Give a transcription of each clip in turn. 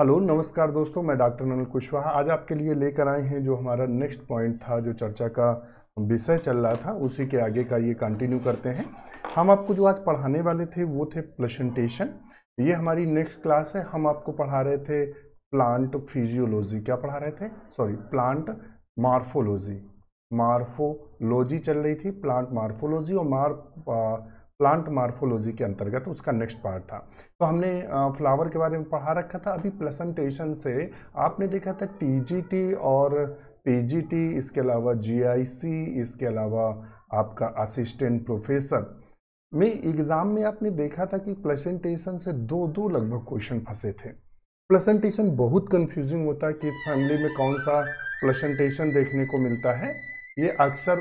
hello नमस्कार दोस्तों मैं डॉक्टर अनिल कुशवाहा आज आपके लिए लेकर आए हैं जो हमारा नेक्स्ट पॉइंट था जो चर्चा का विषय चल रहा था उसी के आगे का ये कंटिन्यू करते हैं हम आपको जो आज पढ़ाने वाले थे वो थे प्लेसेंटेशन ये हमारी नेक्स्ट क्लास है हम आपको पढ़ा रहे थे प्लांट फिजियोलॉजी क्या पढ़ा रहे थे सॉरी प्लांट मार्फोलॉजी मार्फोलॉजी चल रही थी प्लांट मार्फोलॉजी और मार्फ प्लांट मार्फोलॉजी के अंतर्गत उसका नेक्स्ट पार्ट था तो हमने फ्लावर के बारे में पढ़ा रखा था अभी प्लेसेंटेशन से आपने देखा था टीजीटी और पीजीटी इसके अलावा जीआईसी इसके अलावा आपका असिस्टेंट प्रोफेसर में एग्ज़ाम में आपने देखा था कि प्लेसेंटेशन से दो दो लगभग क्वेश्चन फंसे थे प्लेसेंटेशन बहुत कन्फ्यूजिंग होता है कि इस फैमिली में कौन सा प्लेसेंटेशन देखने को मिलता है ये अक्सर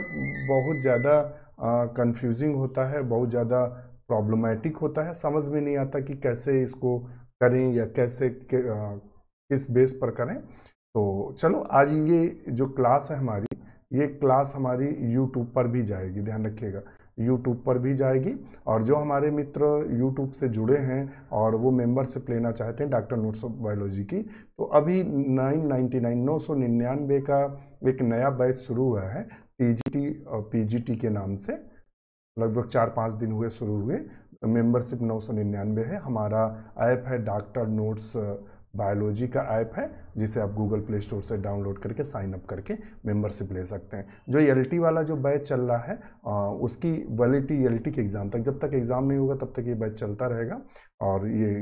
बहुत ज़्यादा कंफ्यूजिंग होता है बहुत ज़्यादा प्रॉब्लमेटिक होता है समझ में नहीं आता कि कैसे इसको करें या कैसे किस बेस पर करें तो चलो आज ये जो क्लास है हमारी ये क्लास हमारी यूट्यूब पर भी जाएगी ध्यान रखिएगा यूट्यूब पर भी जाएगी और जो हमारे मित्र यूट्यूब से जुड़े हैं और वो मेंबरशिप लेना चाहते हैं डॉक्टर नोट्स ऑफ बायोलॉजी की तो अभी नाइन नाइन्टी नाइन नौ सौ निन्यानवे का एक नया बैच शुरू हुआ है पीजीटी और पीजीटी के नाम से लगभग चार पाँच दिन हुए शुरू हुए मेंबरशिप नौ सौ निन्यानवे है हमारा ऐप है डॉक्टर नोट्स बायोलॉजी का ऐप है जिसे आप गूगल प्ले स्टोर से डाउनलोड करके साइन अप करके मेंबरशिप ले सकते हैं जो एल वाला जो बैच चल रहा है आ, उसकी वैलिडिटी एल के एग्ज़ाम तक जब तक एग्ज़ाम नहीं होगा तब तक ये बैच चलता रहेगा और ये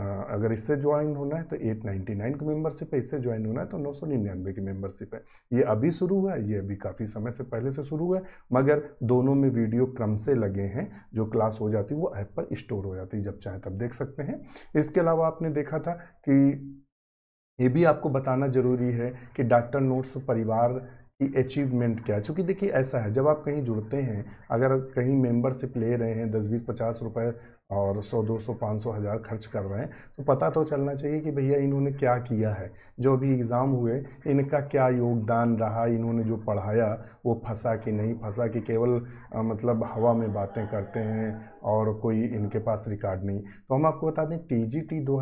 अगर इससे ज्वाइन होना है तो 899 की मेंबरशिप है इससे ज्वाइन होना है तो 999 की मेंबरशिप है ये अभी शुरू हुआ है ये अभी काफ़ी समय से पहले से शुरू हुआ है मगर दोनों में वीडियो क्रम से लगे हैं जो क्लास हो जाती है वो ऐप पर स्टोर हो जाती है जब चाहे तब देख सकते हैं इसके अलावा आपने देखा था कि ये भी आपको बताना ज़रूरी है कि डॉक्टर नोट्स परिवार कि अचीवमेंट क्या है चूँकि देखिए ऐसा है जब आप कहीं जुड़ते हैं अगर कहीं मेंबरशिप ले रहे हैं दस बीस पचास रुपए और 100 200 500 हज़ार खर्च कर रहे हैं तो पता तो चलना चाहिए कि भैया इन्होंने क्या किया है जो भी एग्ज़ाम हुए इनका क्या योगदान रहा इन्होंने जो पढ़ाया वो फंसा कि नहीं फंसा कि केवल मतलब हवा में बातें करते हैं और कोई इनके पास रिकॉर्ड नहीं तो हम आपको बता दें टी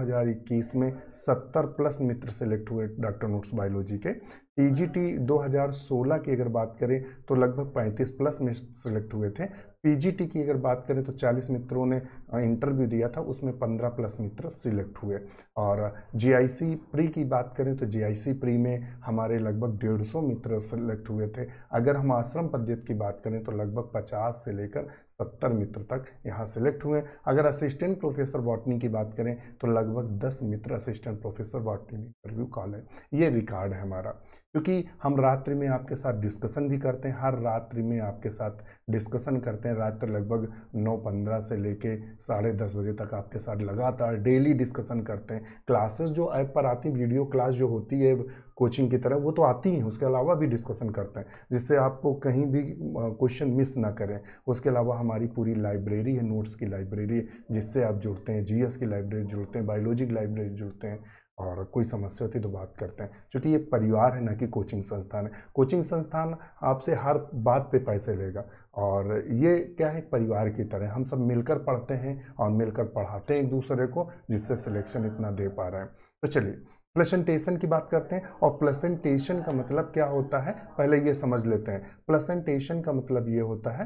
हज़ार इक्कीस में 70 प्लस मित्र सेलेक्ट हुए डॉक्टर नोट्स बायोलॉजी के हज़ार सोलह की अगर बात करें तो लगभग पैंतीस प्लस मित्र सेलेक्ट हुए थे पीजीटी की अगर बात करें तो 40 मित्रों ने इंटरव्यू दिया था उसमें 15 प्लस मित्र सिलेक्ट हुए और जीआईसी प्री की बात करें तो जीआईसी प्री में हमारे लगभग डेढ़ सौ मित्र सिलेक्ट हुए थे अगर हम आश्रम पद्धति की बात करें तो लगभग 50 से लेकर 70 मित्र तक यहाँ सिलेक्ट हुए अगर असिस्टेंट प्रोफेसर बॉटनी की बात करें तो लगभग दस मित्र assistant professor botany interview call है ये रिकॉर्ड है हमारा क्योंकि हम रात्रि में आपके साथ डिस्कशन भी करते हैं हर रात्रि में आपके साथ डिस्कशन करते हैं रात्र लगभग नौ पंद्रह से लेके साढ़े दस बजे तक आपके साथ लगातार डेली डिस्कशन करते हैं क्लासेस जो ऐप पर आती हैं वीडियो क्लास जो होती है कोचिंग की तरह वो तो आती हैं उसके अलावा भी डिस्कशन करते हैं जिससे आपको कहीं भी क्वेश्चन मिस ना करें उसके अलावा हमारी पूरी लाइब्रेरी है नोट्स की लाइब्रेरी जिससे आप जुड़ते हैं जी की लाइब्रेरी जुड़ते हैं बायोलॉजी की लाइब्रेरी जुड़ते हैं और कोई समस्या होती तो बात करते हैं क्योंकि ये परिवार है ना कि कोचिंग संस्थान है कोचिंग संस्थान आपसे हर बात पे पैसे लेगा और ये क्या है परिवार की तरह हम सब मिलकर पढ़ते हैं और मिलकर पढ़ाते हैं एक दूसरे को जिससे सिलेक्शन इतना दे पा रहे हैं तो चलिए प्लेसेंटेशन की बात करते हैं और प्लेसेंटेशन का मतलब क्या होता है पहले ये समझ लेते हैं प्लेसेंटेशन का मतलब ये होता है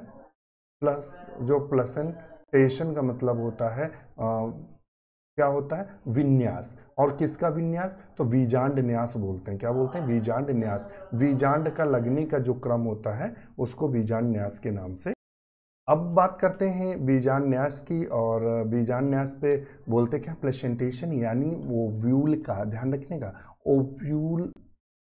प्लस जो प्लेसेंटेशन का मतलब होता है आ, क्या होता है विन्यास और किसका विन्यास तो वीजांड न्यास बोलते हैं क्या बोलते हैं वीजांड न्यास वीजांड का लगने का जो क्रम होता है उसको वीजांड न्यास के नाम से अब बात करते हैं बीजान न्यास की और बीजान न्यास पे बोलते क्या प्लेसेंटेशन यानी वो व्यूल का ध्यान रखने का ओव्यूल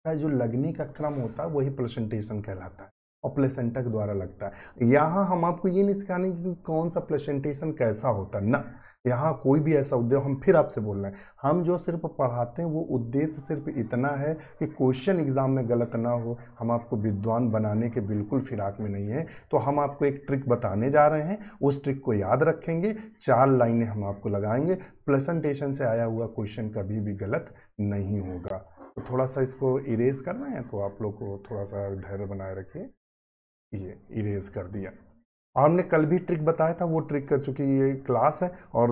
का जो लगने का क्रम होता है वही प्लेसेंटेशन कहलाता है और प्लेसेंटा के द्वारा लगता है यहाँ हम आपको ये नहीं सिखाने कि कौन सा प्लेसेंटेशन कैसा होता है ना यहाँ कोई भी ऐसा उद्देश्य हम फिर आपसे बोल रहे हैं हम जो सिर्फ पढ़ाते हैं वो उद्देश्य सिर्फ इतना है कि क्वेश्चन एग्जाम में गलत ना हो हम आपको विद्वान बनाने के बिल्कुल फिराक में नहीं है तो हम आपको एक ट्रिक बताने जा रहे हैं उस ट्रिक को याद रखेंगे चार लाइनें हम आपको लगाएंगे प्लेसेंटेशन से आया हुआ क्वेश्चन कभी भी गलत नहीं होगा तो थोड़ा सा इसको इरेज करना है तो आप लोग को थोड़ा सा धैर्य बनाए रखिए ये इरेज कर दिया हमने कल भी ट्रिक बताया था वो ट्रिक चूँकि ये क्लास है और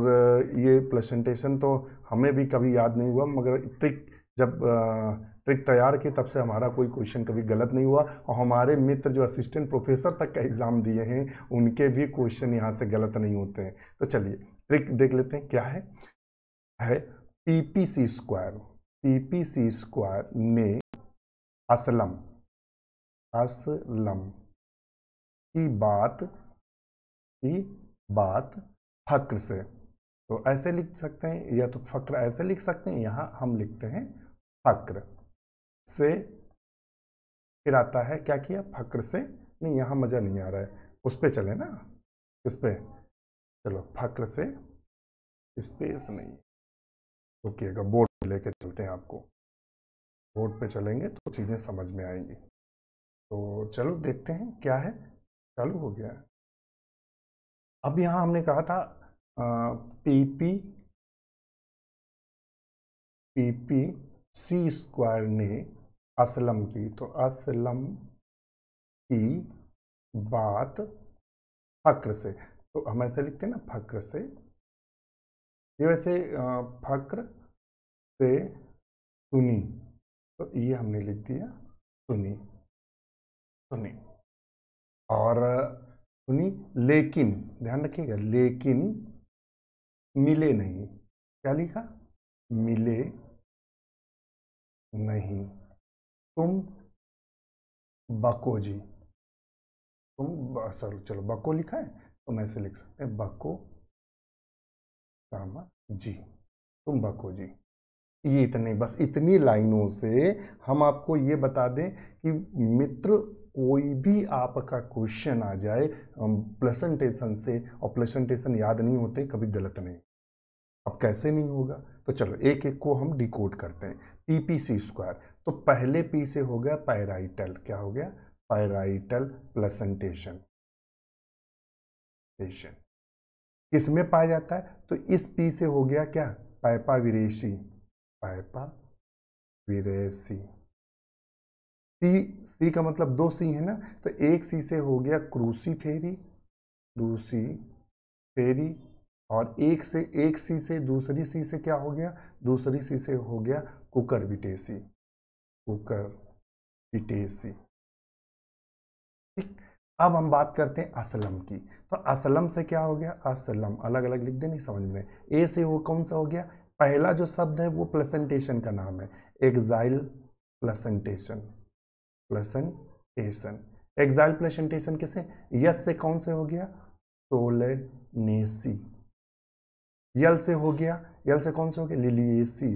ये प्रेजेंटेशन तो हमें भी कभी याद नहीं हुआ मगर ट्रिक जब ट्रिक तैयार की तब से हमारा कोई क्वेश्चन कभी गलत नहीं हुआ और हमारे मित्र जो असिस्टेंट प्रोफेसर तक का एग्ज़ाम दिए हैं उनके भी क्वेश्चन यहाँ से गलत नहीं होते हैं तो चलिए ट्रिक देख लेते हैं क्या है है P P C square P P C square ने असलम असलम की बात की बात फक्र से तो ऐसे लिख सकते हैं या तो फक्र ऐसे लिख सकते हैं यहाँ हम लिखते हैं फक्र से फिर आता है क्या किया फक्र से नहीं यहाँ मज़ा नहीं आ रहा है उस पर चले ना इस पर चलो फक्र से स्पेस नहीं रुकिएगा तो बोर्ड लेके चलते हैं आपको बोर्ड पे चलेंगे तो चीज़ें समझ में आएंगी तो चलो देखते हैं क्या है चालू हो गया अब यहां हमने कहा था पीपी पीपी सी स्क्वायर ने असलम की तो असलम की बात फक्र से तो हम ऐसे लिखते हैं ना फक्र से ये वैसे फक्र से सुनी तो ये हमने लिख दिया सुनी सुनी और सुनी लेकिन ध्यान रखिएगा लेकिन मिले नहीं क्या लिखा मिले नहीं तुम बको जी तुम सर चलो बको लिखा है तो मैं ऐसे लिख सकते हैं बको कामा जी तुम बको जी ये इतने बस इतनी लाइनों से हम आपको ये बता दें कि मित्र कोई भी आपका क्वेश्चन आ जाए प्लेसेंटेशन से और प्लेसेंटेशन याद नहीं होते कभी गलत नहीं अब कैसे नहीं होगा तो चलो एक एक को हम डिकोड करते हैं पी पी सी स्क्वायर तो पहले पी से हो गया पैराइटल क्या हो गया पैराइटल प्लेसेंटेशन इसमें पाया जाता है तो इस पी से हो गया क्या पाइपा विरेशी पाइपा विरेसी सी सी का मतलब दो सी है ना तो एक सी से हो गया क्रूसी फेरी क्रूसी फेरी और एक से एक सी से दूसरी सी से क्या हो गया दूसरी सी से हो गया कुकर बिटेसी कुकर बिटेसी ठीक अब हम बात करते हैं असलम की तो असलम से क्या हो गया असलम अलग अलग लिख दे नहीं समझ में ए से वो कौन सा हो गया पहला जो शब्द है वो प्लेसेंटेशन का नाम है axile placentation placentation axile placentation किसे यस से कौन से हो गया सोलेनेसी यल से हो गया यल से कौन से हो गया लिलिएसी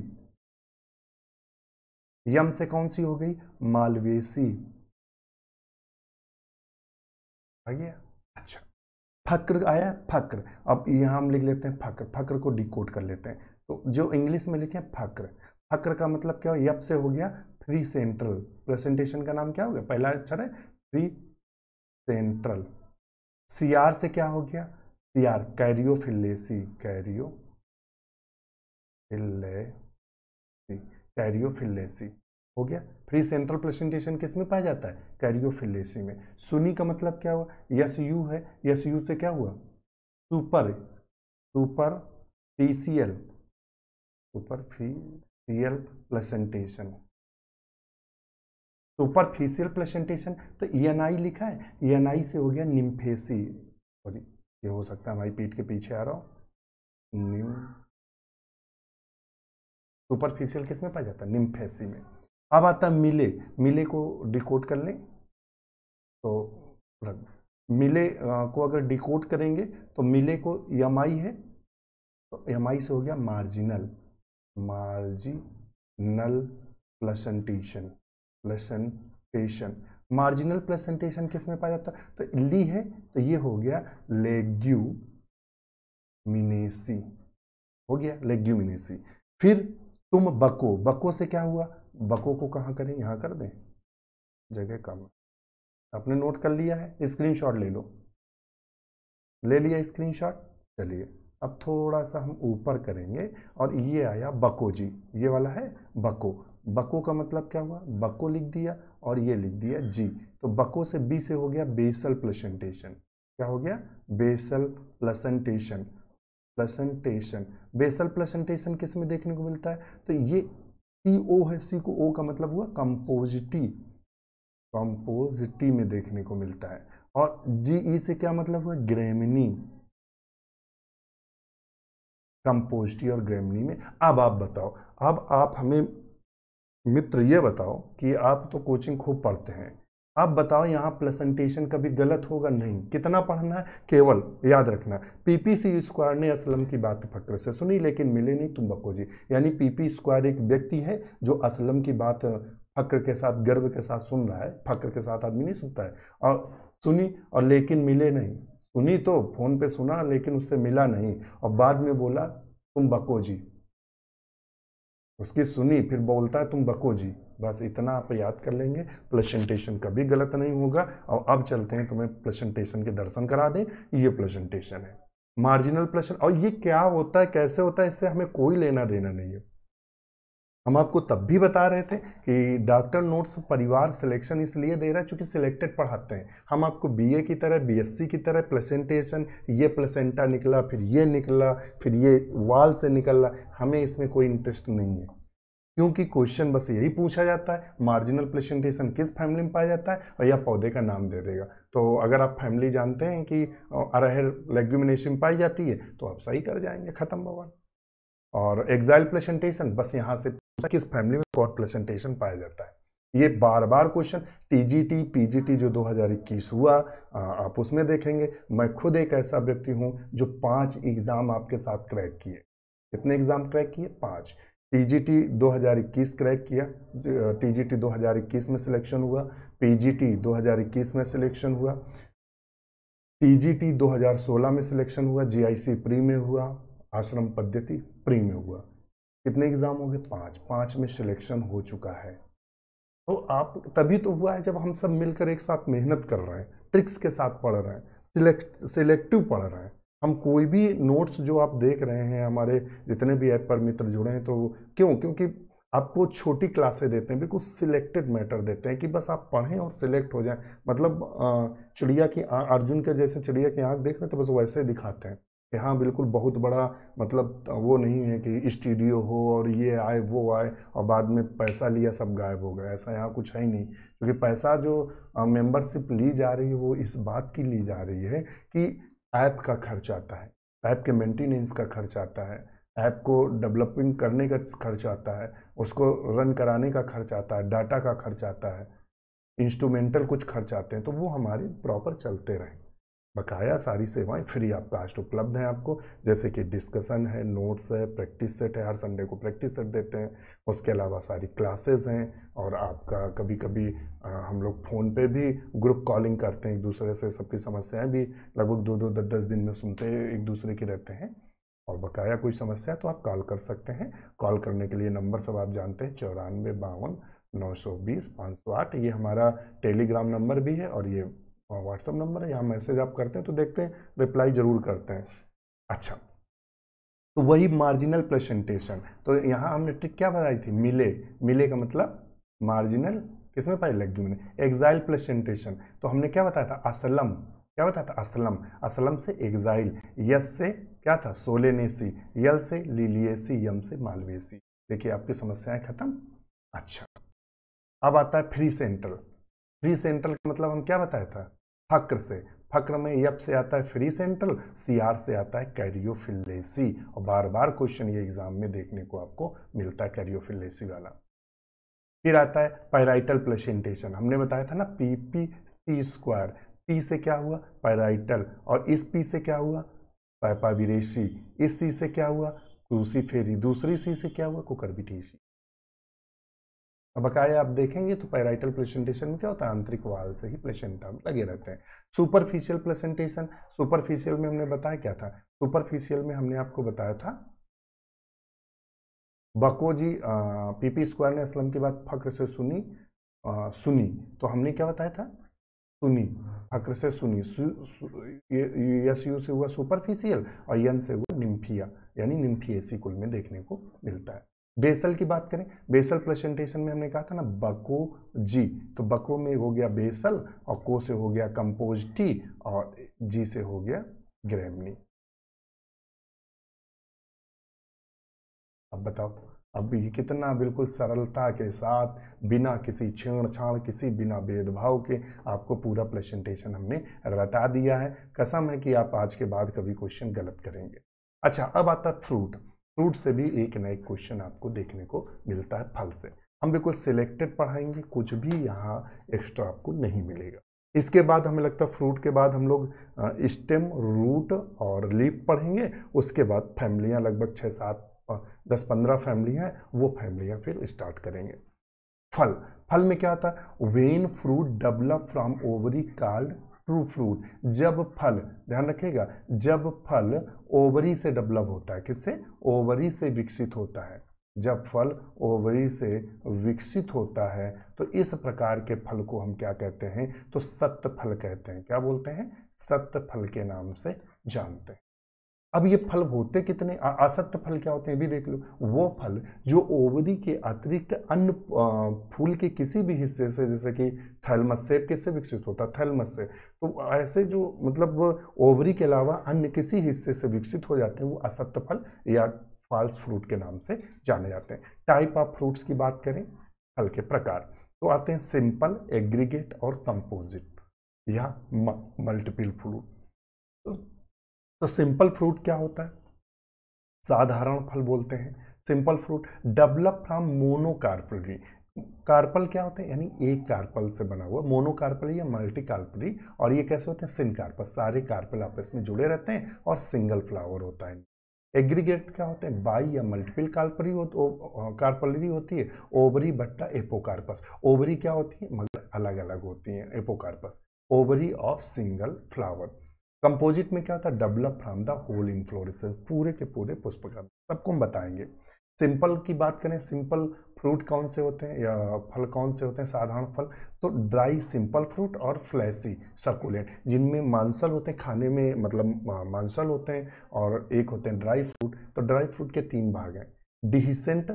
यम से कौन सी हो गई मालवेसी आ गया अच्छा फक्र आया फक्र अब यहां हम लिख लेते हैं फक्र फक्र को डिकोड कर लेते हैं तो जो इंग्लिश में लिखे फक्र फक्र का मतलब क्या हो यप से हो गया थ्री सेंट्रल प्रेजेंटेशन का नाम क्या हो गया पहला अक्षर है थ्री सेंट्रल सी आर से क्या हो गया सी आर कैरियोफिलेसी कैरियो फिलेसी हो गया फ्री सेंट्रल प्रेजेंटेशन किस में पाया जाता है कैरियोफिलेसी में सुनी का मतलब क्या हुआ यस यू है यस यू से क्या हुआ super super T C L super F C L presentation super तो ऊपर फेशियल प्लेसेंटेशन तो ई e लिखा है ई e से हो गया निम्फेसी सॉरी ये हो सकता है हमारी पीठ के पीछे आ रहा हूँ निम सुपर तो फेशियल किस में पाया जाता है निम्फेसी में अब आता है मिले मिले को डिकोड कर लें तो मिले को अगर डिकोड करेंगे तो मिले को एम है तो एम से हो गया marginal marginal placentation placentation marginal placentation किस में पाया जाता है तो ली है तो ये हो गया लेग्यू मिनेसी हो गया लेग्यू मिनेसी फिर तुम बको बको से क्या हुआ बको को कहाँ करें यहाँ कर दें जगह कम आपने नोट कर लिया है स्क्रीनशॉट ले लो ले लिया स्क्रीनशॉट चलिए अब थोड़ा सा हम ऊपर करेंगे और ये आया बको जी ये वाला है बको बको का मतलब क्या हुआ बको लिख दिया और ये लिख दिया जी तो बको से बी से हो गया बेसल प्लेसेंटेशन क्या हो गया basal placentation placentation basal placentation किस में देखने को मिलता है तो ये टी ओ है सी को ओ का मतलब हुआ कंपोजिटी कंपोजिटी में देखने को मिलता है और जी ई e से क्या मतलब हुआ ग्रेमिनी कंपोजिटी और ग्रेमिनी में अब आप बताओ अब आप हमें मित्र ये बताओ कि आप तो कोचिंग खूब पढ़ते हैं आप बताओ यहाँ प्लेसेंटेशन कभी गलत होगा नहीं कितना पढ़ना है केवल याद रखना पी पी सी स्क्वायर ने असलम की बात फक्र से सुनी लेकिन मिले नहीं तुम बको जी यानी पी पी स्क्वायर एक व्यक्ति है जो असलम की बात फक्र के साथ गर्व के साथ सुन रहा है फक्र के साथ आदमी नहीं सुनता है और सुनी और लेकिन मिले नहीं सुनी तो फ़ोन पे सुना लेकिन उससे मिला नहीं और बाद में बोला तुम बको जी उसकी सुनी फिर बोलता है तुम बको जी बस इतना आप याद कर लेंगे प्लेसेंटेशन कभी गलत नहीं होगा और अब चलते हैं तुम्हें प्लेसेंटेशन के दर्शन करा दें ये प्लेसेंटेशन है मार्जिनल प्लेसेंट और ये क्या होता है कैसे होता है इससे हमें कोई लेना देना नहीं है हम आपको तब भी बता रहे थे कि डॉक्टर नोट्स परिवार सिलेक्शन इसलिए दे रहा है चूँकि सिलेक्टेड पढ़ाते हैं हम आपको बीए की तरह बीएससी की तरह प्लेसेंटेशन ये प्लेसेंटा निकला फिर ये निकला फिर ये वाल से निकला हमें इसमें कोई इंटरेस्ट नहीं है क्योंकि क्वेश्चन बस यही पूछा जाता है मार्जिनल प्लेसेंटेशन किस फैमिली में पाया जाता है और या पौधे का नाम दे देगा तो अगर आप फैमिली जानते हैं कि अरहर लेग्यूमिनेशन पाई जाती है तो आप सही कर जाएंगे ख़त्म भगवान और एग्जाइल प्लेसेंटेशन बस यहाँ से कि इस फैमिली में कौन प्लेसेंटेशन पाया जाता है ये बार बार क्वेश्चन टीजीटी पीजीटी जो 2021 हुआ आ, आप उसमें देखेंगे मैं खुद एक ऐसा व्यक्ति हूं जो पांच एग्ज़ाम आपके साथ क्रैक किए कितने एग्ज़ाम क्रैक किए पांच टीजीटी 2021 क्रैक किया टीजीटी 2021 में सिलेक्शन हुआ पीजीटी 2021 में सिलेक्शन हुआ टीजीटी 2016 में सिलेक्शन हुआ जीआईसी प्री में हुआ आश्रम पद्धति प्री में हुआ कितने एग्ज़ाम हो गए पाँच पाँच में सिलेक्शन हो चुका है तो आप तभी तो हुआ है जब हम सब मिलकर एक साथ मेहनत कर रहे हैं ट्रिक्स के साथ पढ़ रहे हैं सिलेक्ट सिलेक्टिव पढ़ रहे हैं हम कोई भी नोट्स जो आप देख रहे हैं हमारे जितने भी ऐप पर मित्र जुड़े हैं तो क्यों क्योंकि आपको छोटी क्लासे देते हैं बिल्कुल सिलेक्टेड मैटर देते हैं कि बस आप पढ़ें और सिलेक्ट हो जाएं मतलब चिड़िया की अर्जुन के जैसे चिड़िया की आँख देख रहे हैं तो बस वैसे दिखाते हैं यहाँ बिल्कुल बहुत बड़ा मतलब वो नहीं है कि स्टूडियो हो और ये आए वो आए और बाद में पैसा लिया सब गायब हो गया ऐसा यहाँ कुछ है ही नहीं क्योंकि पैसा जो मेंबरशिप ली जा रही है वो इस बात की ली जा रही है कि ऐप का खर्च आता है ऐप के मेंटेनेंस का खर्च आता है ऐप को डेवलपिंग करने का खर्च आता है उसको रन कराने का खर्च आता है डाटा का खर्च आता है इंस्ट्रूमेंटल कुछ खर्च आते हैं तो वो हमारे प्रॉपर चलते रहें बकाया सारी सेवाएं फ्री आपका आज उपलब्ध हैं आपको जैसे कि डिस्कशन है नोट्स है प्रैक्टिस सेट है हर संडे को प्रैक्टिस सेट देते हैं उसके अलावा सारी क्लासेस हैं और आपका कभी कभी आ, हम लोग फ़ोन पे भी ग्रुप कॉलिंग करते हैं एक दूसरे से सबकी समस्याएं भी लगभग दो दो दस दस दिन में सुनते एक दूसरे की रहते हैं और बकाया कोई समस्या तो आप कॉल कर सकते हैं कॉल करने के लिए नंबर सब आप जानते हैं चौरानवे बावन नौ सौ बीस पाँच सौ आठ ये हमारा टेलीग्राम नंबर भी है और ये व्हाट्सअप नंबर है यहाँ मैसेज आप करते हैं तो देखते हैं रिप्लाई ज़रूर करते हैं अच्छा तो वही मार्जिनल प्रेजेंटेशन तो यहाँ हमने ट्रिक क्या बताई थी मिले मिले का मतलब मार्जिनल किसमें पाई लगी मैंने एग्जाइल प्रेजेंटेशन तो हमने क्या बताया था असलम क्या बताया था असलम असलम से एग्जाइल यस से क्या था सोलेनेसी यल से लिलियसी यम से मालवेसी देखिए आपकी समस्याएं खत्म अच्छा अब आता है फ्री सेंट्रल फ्री सेंट्रल का मतलब हम क्या बताया था फक्र से फक्र में यप से आता है फ्री सेंट्रल सी आर से आता है कैरियोफिलेसी और बार बार क्वेश्चन ये एग्जाम में देखने को आपको मिलता है कैरियोफिलेसी वाला फिर आता है पैराइटल प्लेसेंटेशन हमने बताया था ना P P C square P से क्या हुआ पैराइटल और इस पी से क्या हुआ पैपाविरेशी इस सी से क्या हुआ फेरी दूसरी सी से क्या हुआ कुकरबिटीशी अब बकाया आप देखेंगे तो पैराइटल प्लेसेंटेशन में क्या होता है आंतरिक वाल से ही प्लेसेंटा लगे रहते हैं सुपरफिशियल प्लेसेंटेशन सुपरफिशियल में हमने बताया क्या था सुपरफिशियल में हमने आपको बताया था बको जी पीपी स्क्वायर ने असलम की बात फक्र से सुनी आ, सुनी तो हमने क्या बताया था सुनी फक्र से सुनी सु, सु, यस यू से हुआ सुपरफिशियल और यन से हुआ निम्फिया यानी निम्फिया कुल में देखने को मिलता है बेसल की बात करें बेसल प्रेजेंटेशन में हमने कहा था ना बको जी तो बको में हो गया बेसल और को से हो गया कंपोज टी और जी से हो गया ग्रेमनी अब बताओ अब ये कितना बिल्कुल सरलता के साथ बिना किसी छेड़छाड़ किसी बिना भेदभाव के आपको पूरा प्रेजेंटेशन हमने रटा दिया है कसम है कि आप आज के बाद कभी क्वेश्चन गलत करेंगे अच्छा अब आता फ्रूट फ्रूट से भी एक ना एक क्वेश्चन आपको देखने को मिलता है फल से हम बिल्कुल सिलेक्टेड पढ़ाएंगे कुछ भी यहाँ एक्स्ट्रा आपको नहीं मिलेगा इसके बाद हमें लगता है फ्रूट के बाद हम लोग स्टेम रूट और लीफ पढ़ेंगे उसके बाद फैमिलियाँ लगभग छः सात दस पंद्रह फैमिली हैं वो फैमिलियाँ फिर स्टार्ट करेंगे फल फल में क्या आता है when fruit develop from ovary called true fruit जब फल ध्यान रखिएगा जब फल ओवरी से डेवलप होता है किससे ओवरी से विकसित होता है जब फल ओवरी से विकसित होता है तो इस प्रकार के फल को हम क्या कहते हैं तो सत्य फल कहते हैं क्या बोलते हैं सत्य फल के नाम से जानते हैं अब ये फल होते कितने असत्य फल क्या होते हैं भी देख लो वो फल जो ओवरी के अतिरिक्त अन्य फूल के किसी भी हिस्से से जैसे कि थैलमस से किससे विकसित होता है थैलमस से तो ऐसे जो मतलब ओवरी के अलावा अन्य किसी हिस्से से विकसित हो जाते हैं वो असत्य फल या फॉल्स फ्रूट के नाम से जाने जाते हैं टाइप ऑफ फ्रूट्स की बात करें फल के प्रकार तो आते हैं सिंपल एग्रीगेट और कंपोजिट या मल्टीपल फ्रूट तो सिंपल फ्रूट क्या होता है साधारण फल बोलते हैं simple fruit develop from monocarpellary carpel क्या होते हैं यानी एक कार्पल से बना हुआ मोनोकार्पल या मल्टी कार्पली और ये कैसे होते हैं सिन कार्पल सारे कार्पल आपस में जुड़े रहते हैं और सिंगल फ्लावर होता है एग्रीगेट क्या होते हैं बाई या मल्टीपल कार्परी हो, कार्पलरी होती है ओवरी बट्टा एपोकार्पस ओवरी क्या होती है मगर अलग अलग होती है apocarpous ovary of single flower composite में क्या होता है develop from the whole inflorescence पूरे के पूरे पुष्प का सबको हम बताएंगे सिंपल की बात करें सिंपल फ्रूट कौन से होते हैं या फल कौन से होते हैं साधारण फल तो ड्राई सिंपल फ्रूट और फ्लैसी सर्कुलेट जिनमें मांसल होते हैं खाने में मतलब मांसल होते हैं और एक होते हैं ड्राई फ्रूट तो ड्राई फ्रूट के तीन भाग हैं डिहिसेंट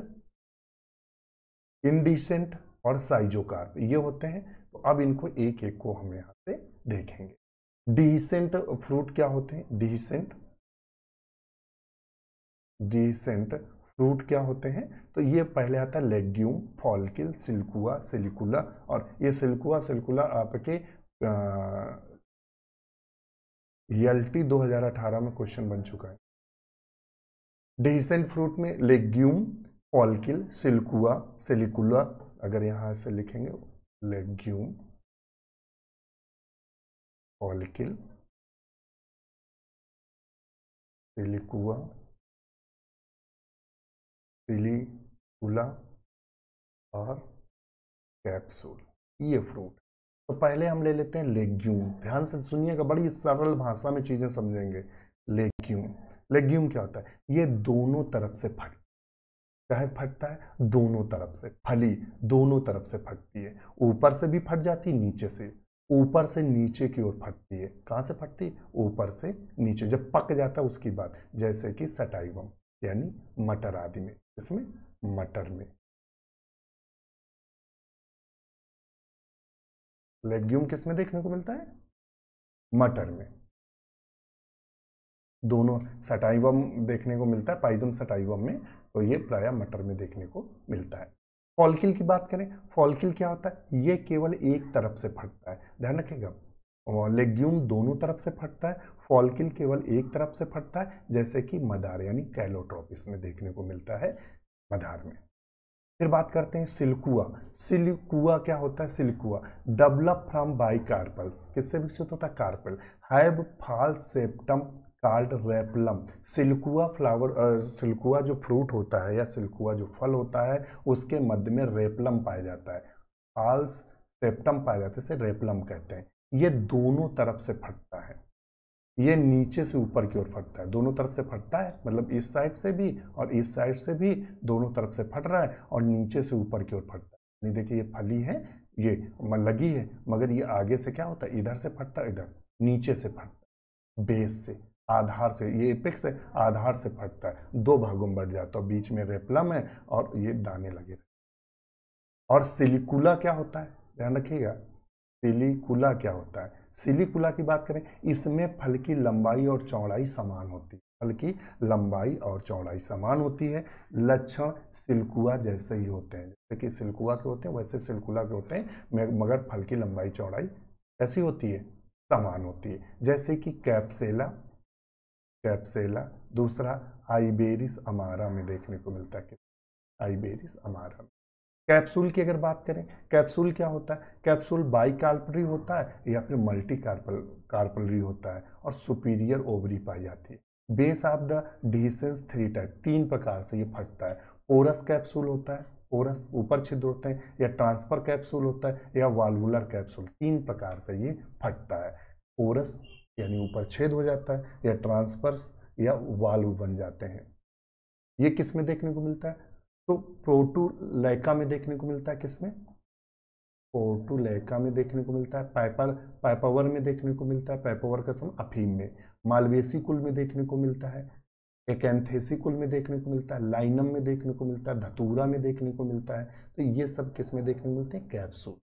इंडिसेंट और साइजोकार्प ये होते हैं तो अब इनको एक एक को हम यहाँ से देखेंगे डिसेंट फ्रूट क्या होते हैं डिसेंट डिसेंट फ्रूट क्या होते हैं तो ये पहले आता है लेग्यूम फॉलकिल सिल्कुआ सिलिकुला और ये सिल्कुआ सिल्कुला आपके हजार 2018 में क्वेश्चन बन चुका है डिसेंट फ्रूट में लेग्यूम फॉलकिल सिल्कुआ सिलिकुला अगर यहां से लिखेंगे लेग्यूम फॉलिकल पेलिकुआ पेलिकुला और कैप्सूल ये फ्रूट तो पहले हम ले लेते हैं लेग्यूम ध्यान से सुनिएगा बड़ी सरल भाषा में चीज़ें समझेंगे लेग्यूम लेग्यूम क्या होता है ये दोनों तरफ से फट चाहे फटता है दोनों तरफ से फली दोनों तरफ से फटती है ऊपर से भी फट जाती नीचे से ऊपर से नीचे की ओर फटती है कहाँ से फटती ऊपर से नीचे जब पक जाता है उसकी बात जैसे कि सटाई बम यानी मटर आदि में इसमें मटर में लेग्यूम किस में देखने को मिलता है मटर में दोनों सटाइवम देखने को मिलता है पाइजम सटाइवम में तो ये प्राय मटर में देखने को मिलता है फॉलकिल की बात करें फॉलकिल क्या होता है ये केवल एक तरफ से फटता है ध्यान रखिएगा लेग्यूम दोनों तरफ से फटता है फॉलकिल केवल एक तरफ से फटता है जैसे कि मदार यानी कैलोट्रॉप इसमें देखने को मिलता है मदार में फिर बात करते हैं सिल्कुआ सिल्कुआ क्या होता है siliqua develop from bi carpels किससे विकसित होता है carpel have false septum called replum siliqua flower siliqua जो फ्रूट होता है या सिल्कुआ जो फल होता है उसके मध्य में रेपलम पाया जाता है फाल्स सेप्टम पाया जाता है इसे रेपलम कहते हैं ये दोनों तरफ से फटता है ये नीचे से ऊपर की ओर फटता है दोनों तरफ से फटता है मतलब इस साइड से भी और इस साइड से भी दोनों तरफ से फट रहा है और नीचे से ऊपर की ओर फटता है यानी देखिए ये फली है ये लगी है मगर ये आगे से क्या होता है इधर से फटता है इधर नीचे से फटता है बेस से आधार से ये इपेक्स है आधार से फटता है दो भागों में बढ़ जाता है बीच में रेपलम है और ये दाने लगे और सिलिकुला क्या होता है ध्यान रखिएगा सिलिकुला क्या होता है सिलिकुला की बात करें इसमें फल की लंबाई और चौड़ाई समान होती है फल की लंबाई और चौड़ाई समान होती है लक्षण सिलकुआ जैसे ही होते हैं जैसे कि सिलकुआ के होते हैं वैसे सिलकुला के होते हैं मगर फल की लंबाई चौड़ाई ऐसी होती है समान होती है जैसे कि कैप्सेला कैप्सेला दूसरा आइबेरिस अमारा में देखने को मिलता है आइबेरिस अमारा में कैप्सूल की अगर बात करें कैप्सूल क्या होता है कैप्सूल बाई कार्पलरी होता है या फिर मल्टी कार्पल कार्पलरी होता है और सुपीरियर ओवरी पाई जाती है base of the dehiscence three type तीन प्रकार से ये फटता है पोरस कैप्सूल होता है पोरस ऊपर छिद्र होते हैं या ट्रांसफर कैप्सूल होता है या वाल्वुलर कैप्सूल तीन प्रकार से ये फटता है पोरस यानी ऊपर छेद हो जाता है या ट्रांसफर्स या वाल्व बन जाते हैं ये किस में देखने को मिलता है तो प्रोटोलैका में देखने को मिलता है किस में में देखने को मिलता है पाइपर पाइपावर में देखने को मिलता है पाइपावर का समय अफीम में मालवेसी कुल में देखने को मिलता है एकेंथेसी कुल में देखने को मिलता है लाइनम में देखने को मिलता है धतूरा में देखने को मिलता है तो ये सब किस में देखने को मिलते हैं कैप्सूल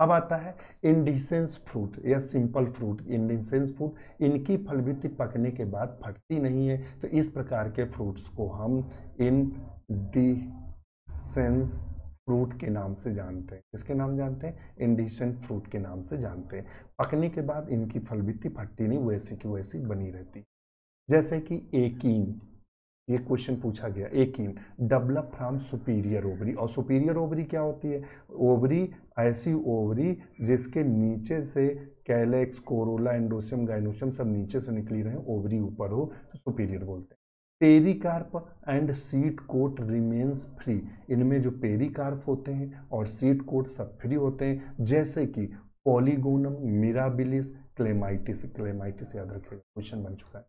अब आता है इंडिसेंस फ्रूट या सिंपल फ्रूट इंडिसेंस फ्रूट इनकी फलवृत्ति पकने के बाद फटती नहीं है तो इस प्रकार के फ्रूट्स को हम इंडिसेंस फ्रूट के नाम से जानते हैं किसके नाम जानते हैं इंडिसेंस फ्रूट के नाम से जानते हैं पकने के बाद इनकी फलवृत्ति फटती नहीं वैसे की वैसी बनी रहती जैसे कि एकीन ये क्वेश्चन पूछा गया achene develop from superior ovary और सुपीरियर ओवरी क्या होती है ओवरी ऐसी ओवरी जिसके नीचे से कैलेक्स कोरोला एंडोशियम गाइनोशियम सब नीचे से निकली रहे ओवरी ऊपर हो तो सुपीरियर बोलते हैं pericarp and seed coat remains free इनमें जो पेरिकार्प होते हैं और सीट कोट सब फ्री होते हैं जैसे कि पॉलीगोनम मिराबिलिस क्लेमाइटिस क्लेमाइटिस याद रखिएगा क्वेश्चन बन चुका है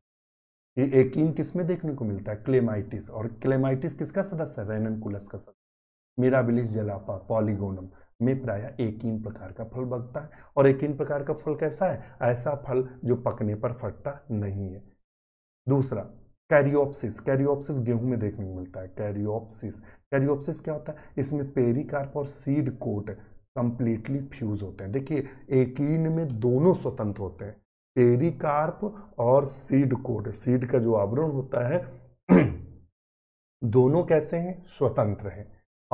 ये एकीन किस में देखने को मिलता है क्लेमाइटिस और क्लेमाइटिस किसका सदस्य है कुलस का सदस्य मेराबिलिस जलापा पॉलीगोनम में प्राय एकीन प्रकार का फल बगता है और एकीन प्रकार का फल कैसा है ऐसा फल जो पकने पर फटता नहीं है दूसरा कैरियोप्सिस कैरियोप्सिस गेहूं में देखने को मिलता है कैरियोप्सिस कैरियोप्सिस क्या होता है इसमें पेरिकार्प और सीड कोट कंप्लीटली फ्यूज होते हैं देखिए एकीन में दोनों स्वतंत्र होते हैं पेरिकार्प और सीड कोड सीड का जो आवरण होता है दोनों कैसे हैं स्वतंत्र हैं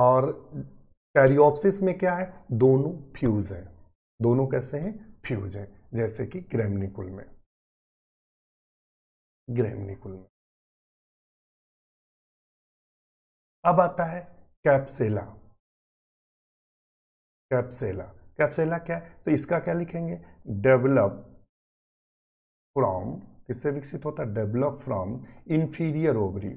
और कैरियोप्सिस में क्या है दोनों फ्यूज हैं दोनों कैसे हैं फ्यूज हैं जैसे कि ग्रेमनिकुल में ग्रेमनिकुल में अब आता है कैप्सेला कैप्सेला कैप्सेला क्या है तो इसका क्या लिखेंगे डेवलप फ्रॉम किससे विकसित होता है develop from inferior ovary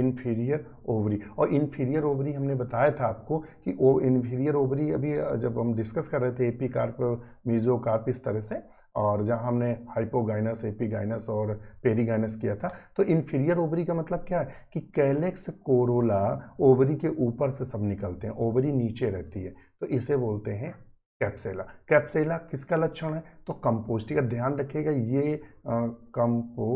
inferior ovary और इन्फीरियर ओवरी हमने बताया था आपको कि ओ इन्फीरियर ओवरी अभी जब हम डिस्कस कर रहे थे एपी कार्प मीजो कार्प इस तरह से और जहां हमने हाइपोगाइनस एपीगाइनस और पेरीगाइनस किया था तो इन्फीरियर ओवरी का मतलब क्या है कि कैलेक्स कोरोला ओवरी के ऊपर से सब निकलते हैं ओवरी नीचे रहती है तो इसे बोलते हैं कैप्सेला कैप्सेला किसका लक्षण है तो कंपोस्टी का ध्यान रखिएगा ये कंपो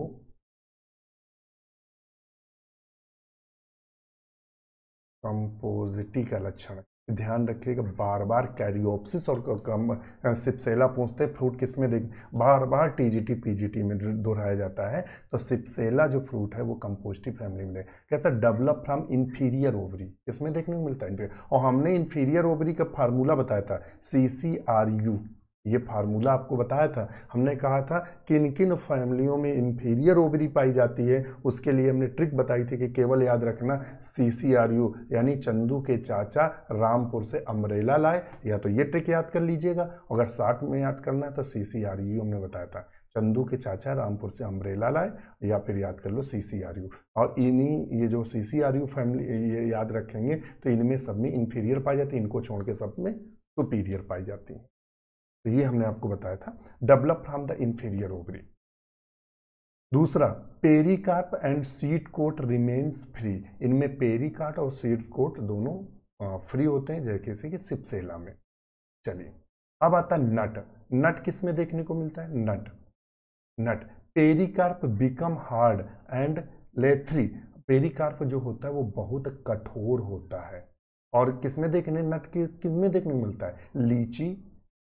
कंपोजिटी का लक्षण है ध्यान रखिएगा बार बार कैरियोपसिस और कम सिपसेला पूछते हैं फ्रूट किस में देख बार बार जी टी में दोहराया जाता है तो सिपसेला जो फ्रूट है वो कंपोस्टिव फैमिली में कहता है डेवलप फ्रॉम इन्फीरियर ओवरी इसमें देखने को मिलता है और हमने इन्फीरियर ओवरी का फार्मूला बताया था सी सी आर यू ये फार्मूला आपको बताया था हमने कहा था किन किन फैमिलियों में इन्फीरियर ओवरी पाई जाती है उसके लिए हमने ट्रिक बताई थी कि केवल याद रखना सी सी आर यू यानी चंदू के चाचा रामपुर से अमरेला लाए या तो ये ट्रिक याद कर लीजिएगा अगर साठ में याद करना है तो सी सी आर यू हमने बताया था चंदू के चाचा रामपुर से अमरेला लाए या फिर याद कर लो सी सी आर यू और इन्हीं ये जो C C R U family ये याद रखेंगे तो इनमें सब में इन्फीरियर पाई जाती है इनको छोड़ के सब में सुपीरियर पाई जाती है तो ये हमने आपको बताया था develop from the inferior ovary दूसरा pericarp and seed coat remains free इनमें पेरिकार्ट और सीट कोट दोनों फ्री होते हैं जैसे कि सिपसेला में चलिए अब आता नट नट किस में देखने को मिलता है nut nut pericarp become hard and leathery pericarp जो होता है वो बहुत कठोर होता है और किसमें देखने नट किस में देखने मिलता है लीची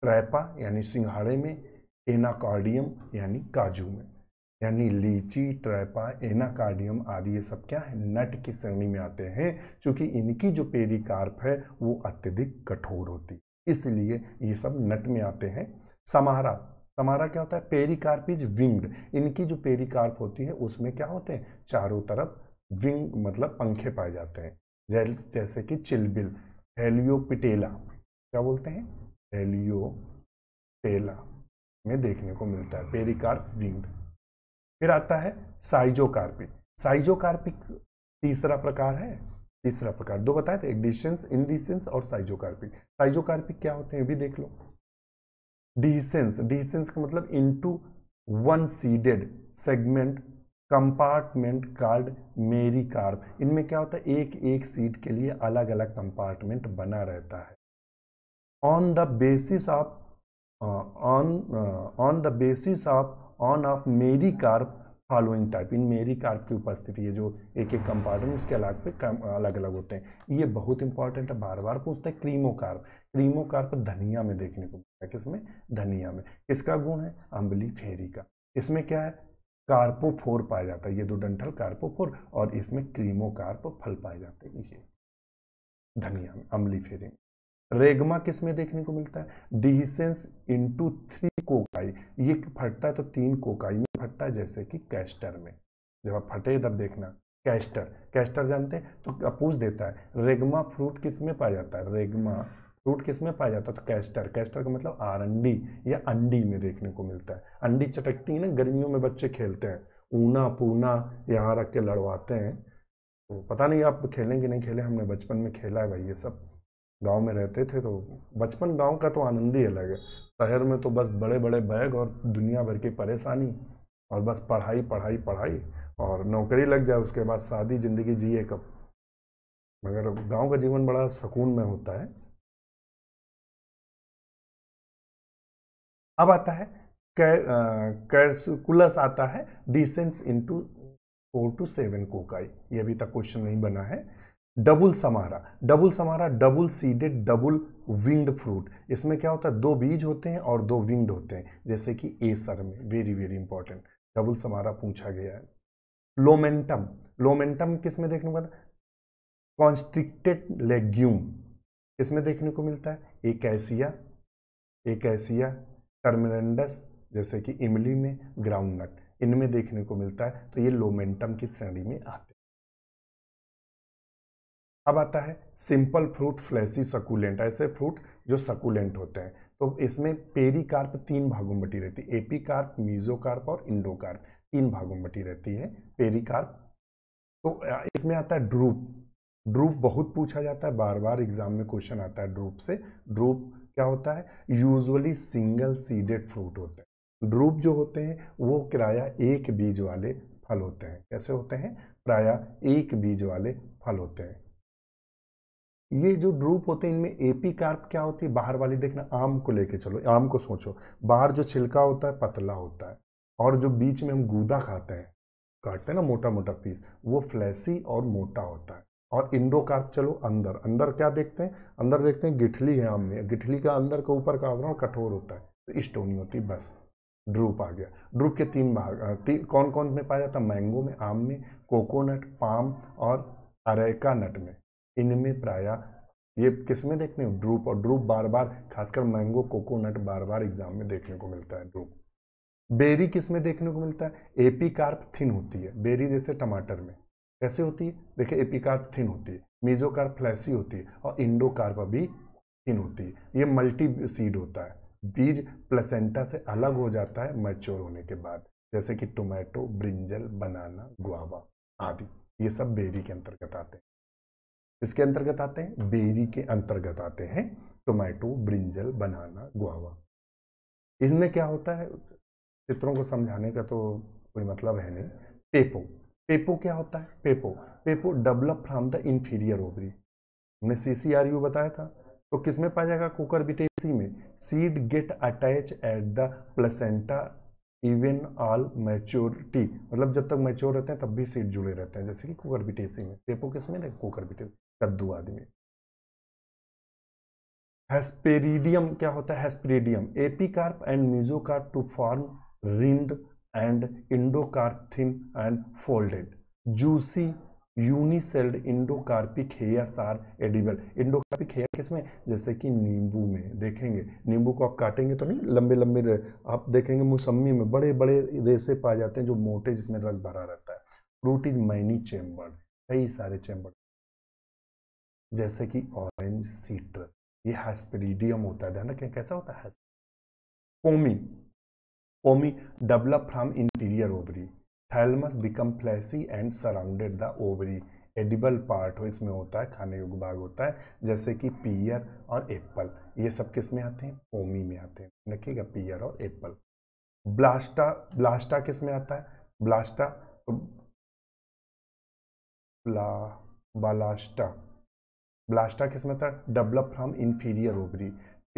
ट्रैपा यानी सिंघाड़े में एनाकार्डियम यानी काजू में यानी लीची ट्रैपा एनाकार्डियम आदि ये सब क्या है नट की श्रेणी में आते हैं क्योंकि इनकी जो पेरिकार्प है वो अत्यधिक कठोर होती इसलिए ये सब नट में आते हैं समारा समारा क्या होता है पेरिकार्प इज विंग्ड इनकी जो पेरिकार्प होती है उसमें क्या होते हैं चारों तरफ विंग मतलब पंखे पाए जाते हैं जैसे कि चिलबिल हेलियोपिटेला क्या बोलते हैं हेलियो टेला में देखने को मिलता है पेरिकार्प विंग्ड फिर आता है साइजोकार्पिक साइजोकार्पिक तीसरा प्रकार है तीसरा प्रकार दो बताए थे डिसेंस इनडिसेंस और साइजोकार्पिक साइजोकार्पिक क्या होते हैं ये भी देख लो डिसेंस डिसेंस का मतलब into one seeded segment compartment called mericarp इनमें क्या होता है एक एक सीट के लिए अलग अलग कंपार्टमेंट बना रहता है on the basis of uh, on uh, on the basis of on of mericarp following type in mericarp की उपस्थिति है जो एक एक कंपार्टमेंट उसके अलग पे अलग अलग होते हैं ये बहुत इंपॉर्टेंट है बार बार पूछते हैं क्रीमो कार्प क्रीमो कार्प धनिया में देखने को मिलता है किसमें धनिया में किसका गुण है अम्बली फेरी का इसमें क्या है कार्पोफोर पाया जाता है ये दो डंठल कार्पोफोर और इसमें क्रीमो कार्प फल पाए जाते हैं ये धनिया में अम्बली फेरी में रेगमा किस में देखने को मिलता है डिहिसेंस इंटू थ्री कोकाई ये फटता है तो तीन कोकाई में फटता है जैसे कि कैस्टर में जब आप फटे तब देखना कैस्टर कैस्टर जानते हैं तो पूछ देता है रेगमा फ्रूट किस में पाया जाता है रेगमा फ्रूट किस में पाया जाता है तो कैस्टर कैस्टर का मतलब आर अंडी या अंडी में देखने को मिलता है अंडी चटकती है ना गर्मियों में बच्चे खेलते हैं ऊना पूना यहाँ रख के लड़वाते हैं तो पता नहीं आप खेलेंगे नहीं खेले हमने बचपन में खेला है भाई ये सब गांव में रहते थे तो बचपन गांव का तो आनंद ही अलग है शहर में तो बस बड़े बड़े बैग और दुनिया भर की परेशानी और बस पढ़ाई पढ़ाई पढ़ाई और नौकरी लग जाए उसके बाद शादी ज़िंदगी जिए कब मगर गांव का जीवन बड़ा सुकून में होता है अब आता है कैरसुकुलस आता है dehisces into four to seven cocci ये अभी तक क्वेश्चन नहीं बना है double samara double samara double seeded double winged fruit इसमें क्या होता है दो बीज होते हैं और दो विंग्ड होते हैं जैसे कि एसर में very very important double samara पूछा गया है लोमेंटम लोमेंटम किस में देखने को मिलता है कॉन्स्ट्रिक्टेड लेग्यूम किसमें देखने को मिलता है एक एसिया एक एसिया टर्मिनडस जैसे कि इमली में ग्राउंड नट इनमें देखने को मिलता है तो ये लोमेंटम की श्रेणी में आते अब आता है सिंपल फ्रूट फ्लैसी सकुलेंट ऐसे फ्रूट जो सकुलेंट होते हैं तो इसमें पेरिकार्प तीन भागों में बटी रहती है एपिकार्प मीजोकार्प और इंडोकार्प तीन भागों में बटी रहती है पेरिकार्प तो इसमें आता है ड्रूप ड्रूप बहुत पूछा जाता है बार बार एग्जाम में क्वेश्चन आता है ड्रूप से ड्रूप क्या होता है यूजली सिंगल सीडेड फ्रूट होते हैं ड्रूप जो होते हैं वो किराया एक बीज वाले फल होते हैं कैसे होते हैं प्राय एक बीज वाले फल होते हैं ये जो ड्रूप होते हैं इनमें एपी कार्प क्या होती है बाहर वाली देखना आम को लेके चलो आम को सोचो बाहर जो छिलका होता है पतला होता है और जो बीच में हम गूदा खाते हैं काटते हैं ना मोटा मोटा पीस वो फ्लैसी और मोटा होता है और इंडोकार्प चलो अंदर अंदर क्या देखते हैं अंदर देखते हैं गिठली है आम में गिठली का अंदर का ऊपर का आवरण कठोर होता है तो स्टोनी होती बस ड्रूप आ गया ड्रूप के तीन भाग कौन कौन में पाया जाता मैंगो में आम में कोकोनट पाम और अरेका नट में इनमें प्राय ये किस में देखने हो ड्रूप और ड्रूप बार बार खासकर मैंगो कोकोनट बार बार एग्जाम में देखने को मिलता है ड्रूप बेरी किस में देखने को मिलता है एपी कार्प थिन होती है बेरी जैसे टमाटर में कैसे होती है देखिए कार्प थिन होती है कार्प फ्लैसी होती है और इंडोकार्प अभी थिन होती है ये मल्टी सीड होता है बीज प्लेसेंटा से अलग हो जाता है मैच्योर होने के बाद जैसे कि टोमेटो ब्रिंजल बनाना गुआवा आदि ये सब बेरी के अंतर्गत आते हैं इसके अंतर्गत आते हैं बेरी के अंतर्गत आते हैं टोमेटो ब्रिंजल बनाना गुआवा इसमें क्या होता है चित्रों को समझाने का तो कोई मतलब है नहीं पेपो पेपो क्या होता है pepo pepo develop from the inferior ovary हमने सी सी आर यू बताया था तो किस में पाया जाएगा कुकर बिटेसी में seed get attach at the placenta even all maturity मतलब जब तक मैच्योर रहते हैं तब भी सीड जुड़े रहते हैं जैसे कि कुकर बिटेसी में पेपो किस में कुकर बिटेसी कद्दू आदि में हेस्पेरिडियम क्या होता है hesperidium epicarp and mesocarp to form rind and endocarp thin and folded juicy unicelled endocarpic hairs are edible endocarpic hair किसमें जैसे कि नींबू में देखेंगे नींबू को आप काटेंगे तो नहीं लंबे लंबे आप देखेंगे मौसमी में बड़े बड़े रेसे पाए जाते हैं जो मोटे जिसमें रस भरा रहता है फ्रूट इज मैनी चेम्बर कई सारे चैम्बर जैसे कि ऑरेंज सीट्रस ये हेस्पेरिडियम होता है ध्यान रखें कैसा होता है pome pome develop from interior ovary thalamus become fleshy and surrounded the ovary edible part हो इसमें होता है खाने योग्य भाग होता है जैसे कि पियर और एप्पल ये सब किस में आते हैं पोमी में आते हैं रखिएगा पियर और एप्पल ब्लास्टा ब्लास्टा किस में आता है ब्लास्टा ब्ला बालास्टा ब्लास्टा किसमें था develop from inferior ovary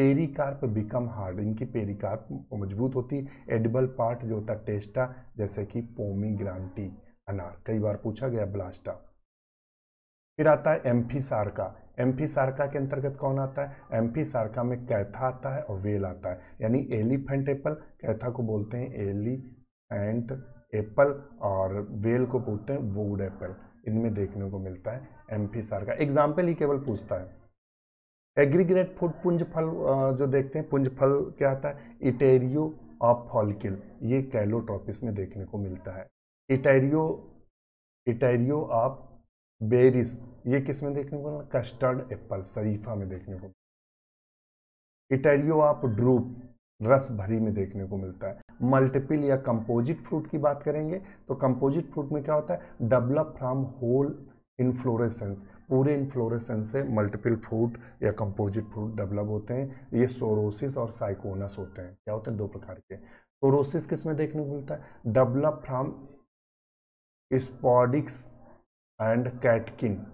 pericarp become hard इनकी पेरिकार्प मजबूत होती है एडिबल पार्ट जो होता है टेस्टा जैसे कि पोमी ग्रांटी अनार कई बार पूछा गया ब्लास्टा फिर आता है एम्फी एम्फी सारका के अंतर्गत कौन आता है एम्फी सारका में कैथा आता है और वेल आता है यानी एलिफेंट एप्पल कैथा को बोलते हैं एलिफेंट एप्पल और वेल को बोलते हैं वूड एप्पल इनमें देखने को मिलता है एम पी सार का एग्जाम्पल ही केवल पूछता है एग्रीग्रेट फूड पुंज फल जो देखते हैं पुंज फल क्या आता है इटेरियो ऑफ फॉलिकल ये कैलोट्रॉपिस में देखने को मिलता है इटेरियो इटेरियो ऑफ बेरिस ये किस में देखने को मिलता कस्टर्ड एप्पल शरीफा में देखने को इटेरियो ऑफ ड्रूप रस भरी में देखने को मिलता है मल्टीपल या कंपोजिट फ्रूट की बात करेंगे तो कंपोजिट फ्रूट में क्या होता है डेवलप फ्रॉम होल इन्फ्लोरेसेंस पूरे इन्फ्लोरेसेंस से मल्टीपल फ्रूट या कंपोजिट फ्रूट डेवलप होते हैं ये सोरोसिस और साइकोनस होते हैं क्या होते हैं दो प्रकार के सोरोसिस किस में देखने को मिलता है develop from spadix and catkin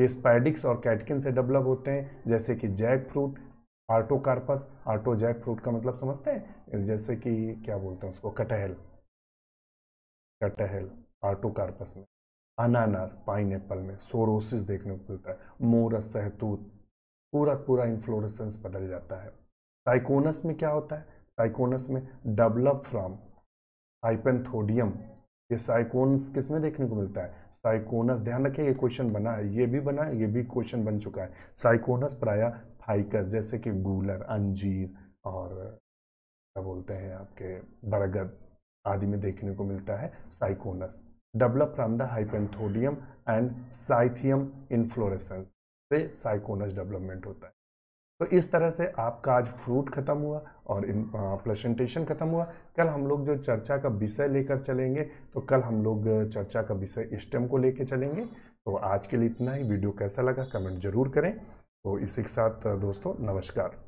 ये स्पैडिक्स और कैटकिन से डेवलप होते हैं जैसे कि जैक फ्रूट आर्टोकार्पस आर्टो जैक फ्रूट का मतलब समझते हैं जैसे कि क्या बोलते हैं उसको कटहल कटहल आर्टोकार्पस में अनानास पाइनएप्पल में सोरोसिस देखने को मिलता है मोरस सहतूत पूरा पूरा इन्फ्लोरेसेंस बदल जाता है साइकोनस में क्या होता है साइकोनस में डेवलप फ्रॉम हाइपेंथोडियम ये साइकोनस किस में देखने को मिलता है साइकोनस ध्यान रखिए ये क्वेश्चन बना है ये भी बना है ये भी क्वेश्चन बन चुका है साइकोनस प्राय फाइकस जैसे कि गूलर अंजीर और क्या बोलते हैं आपके बरगद आदि में देखने को मिलता है syconus develop from the hypanthodium and cyathium inflorescence से साइकोनस डेवलपमेंट होता है तो इस तरह से आपका आज फ्रूट खत्म हुआ और इन प्लेसेंटेशन खत्म हुआ कल हम लोग जो चर्चा का विषय लेकर चलेंगे तो कल हम लोग चर्चा का विषय स्टेम को लेकर चलेंगे तो आज के लिए इतना ही वीडियो कैसा लगा कमेंट जरूर करें तो इसी के साथ दोस्तों नमस्कार